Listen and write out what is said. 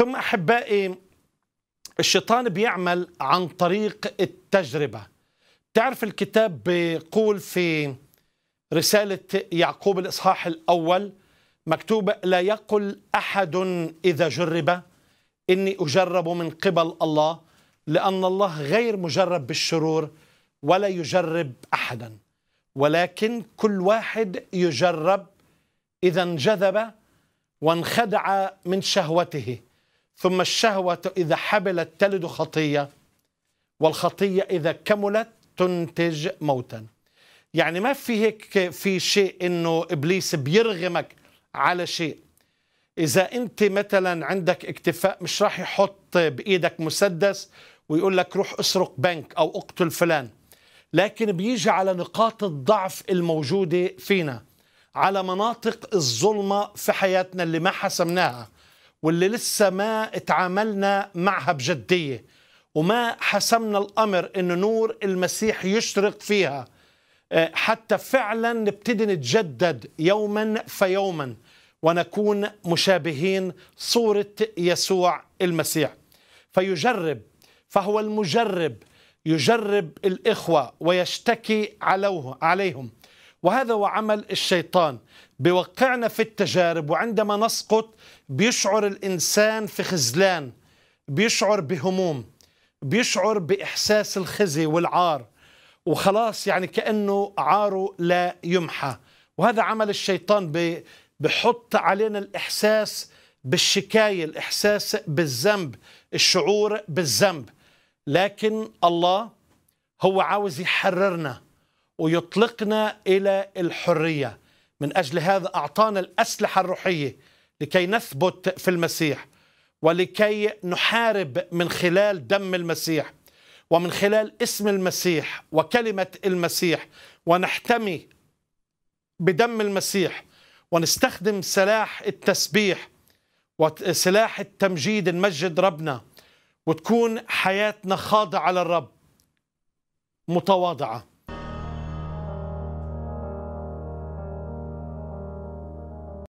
ثم احبائي الشيطان بيعمل عن طريق التجربه تعرف الكتاب بيقول في رساله يعقوب الاصحاح الاول مكتوب لا يقل احد اذا جرب اني اجرب من قبل الله لان الله غير مجرب بالشرور ولا يجرب احدا ولكن كل واحد يجرب اذا انجذب وانخدع من شهوته ثم الشهوة إذا حبلت تلد خطية والخطية إذا كملت تنتج موتا يعني ما في هيك في شيء إنه إبليس بيرغمك على شيء إذا أنت مثلا عندك اكتفاء مش راح يحط بإيدك مسدس ويقول لك روح اسرق بنك أو اقتل فلان لكن بيجي على نقاط الضعف الموجودة فينا على مناطق الظلمة في حياتنا اللي ما حسمناها واللي لسه ما اتعاملنا معها بجدية وما حسمنا الأمر أن نور المسيح يشرق فيها آه، حتى فعلا نبتدي نتجدد يوما فيوما ونكون مشابهين صورة يسوع المسيح فيجرب فهو المجرب يجرب الإخوة ويشتكي عليهم وهذا هو عمل الشيطان بيوقعنا في التجارب وعندما نسقط بيشعر الإنسان في خزلان بيشعر بهموم بيشعر بإحساس الخزي والعار وخلاص يعني كأنه عاره لا يمحى وهذا عمل الشيطان بحط علينا الإحساس بالشكاية الإحساس بالذنب الشعور بالذنب لكن الله هو عاوز يحررنا ويطلقنا الى الحريه من اجل هذا اعطانا الاسلحه الروحيه لكي نثبت في المسيح ولكي نحارب من خلال دم المسيح ومن خلال اسم المسيح وكلمه المسيح ونحتمي بدم المسيح ونستخدم سلاح التسبيح وسلاح التمجيد نمجد ربنا وتكون حياتنا خاضعه للرب متواضعه